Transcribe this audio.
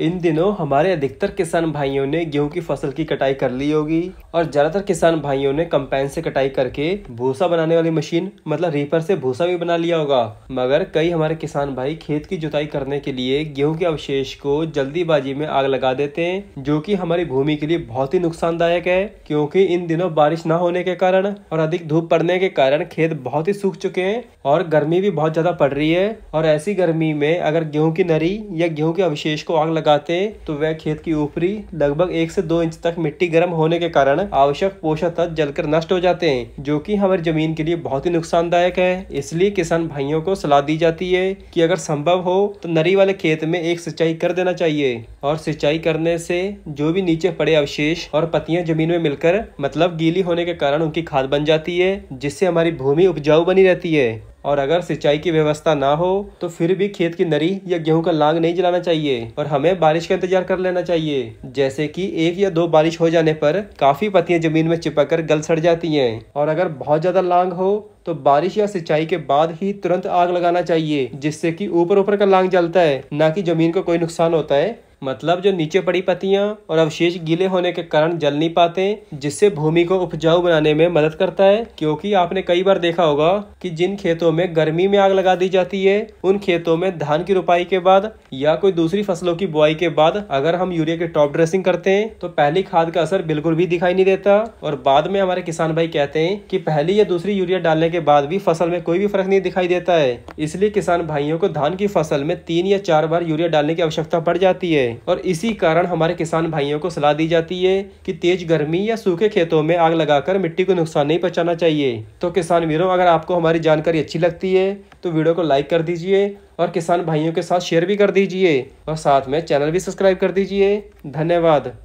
इन दिनों हमारे अधिकतर किसान भाइयों ने गेहूं की फसल की कटाई कर ली होगी और ज़्यादातर किसान भाइयों ने कंपाइन से कटाई करके भूसा बनाने वाली मशीन मतलब रीपर से भूसा भी बना लिया होगा मगर कई हमारे किसान भाई खेत की जुताई करने के लिए गेहूं के अवशेष को जल्दीबाजी में आग लगा देते हैं जो कि हमारी भूमि के लिए बहुत ही नुकसानदायक है क्योंकि इन दिनों बारिश न होने के कारण और अधिक धूप पड़ने के कारण खेत बहुत ही सूख चुके हैं और गर्मी भी बहुत ज़्यादा पड़ रही है और ऐसी गर्मी में अगर गेहूँ की नरी या गेहूँ के अवशेष को आग लगा लगाते तो वह खेत की ऊपरी लगभग एक से दो इंच तक मिट्टी गर्म होने के कारण आवश्यक पोषक तत्व जलकर नष्ट हो जाते हैं जो कि हमारी जमीन के लिए बहुत ही नुकसानदायक है इसलिए किसान भाइयों को सलाह दी जाती है कि अगर संभव हो तो नरी वाले खेत में एक सिंचाई कर देना चाहिए और सिंचाई करने से जो भी नीचे पड़े अवशेष और पत्तियां जमीन में मिलकर मतलब गीली होने के कारण उनकी खाद बन जाती है जिससे हमारी भूमि उपजाऊ बनी रहती है और अगर सिंचाई की व्यवस्था ना हो तो फिर भी खेत की नरी या गेहूं का लांग नहीं जलाना चाहिए और हमें बारिश का इंतजार कर लेना चाहिए जैसे कि एक या दो बारिश हो जाने पर काफी पत्तियां जमीन में चिपक कर गल सड़ जाती हैं और अगर बहुत ज्यादा लांग हो तो बारिश या सिंचाई के बाद ही तुरंत आग लगाना चाहिए जिससे कि ऊपर ऊपर का लांग जलता है ना कि जमीन को कोई नुकसान होता है मतलब जो नीचे पड़ी पत्तियां और अवशेष गीले होने के कारण जल नहीं पाते जिससे भूमि को उपजाऊ बनाने में मदद करता है क्योंकि आपने कई बार देखा होगा कि जिन खेतों में गर्मी में आग लगा दी जाती है उन खेतों में धान की रोपाई के बाद या कोई दूसरी फसलों की बुआई के बाद अगर हम यूरिया की टॉप ड्रेसिंग करते हैं तो पहली खाद का असर बिल्कुल भी दिखाई नहीं देता और बाद में हमारे किसान भाई कहते हैं की पहली या दूसरी यूरिया डालने के बाद भी फसल में कोई भी फर्क नहीं दिखाई देता है इसलिए किसान भाइयों को धान की फसल में तीन या चार बार यूरिया डालने की आवश्यकता पड़ जाती है हैं और इसी कारण हमारे किसान भाइयों को सलाह दी जाती है कि तेज गर्मी या सूखे खेतों में आग लगाकर मिट्टी को नुकसान नहीं पहुँचाना चाहिए तो किसान वीरों अगर आपको हमारी जानकारी अच्छी लगती है तो वीडियो को लाइक कर दीजिए और किसान भाइयों के साथ शेयर भी कर दीजिए और साथ में चैनल भी सब्सक्राइब कर दीजिए धन्यवाद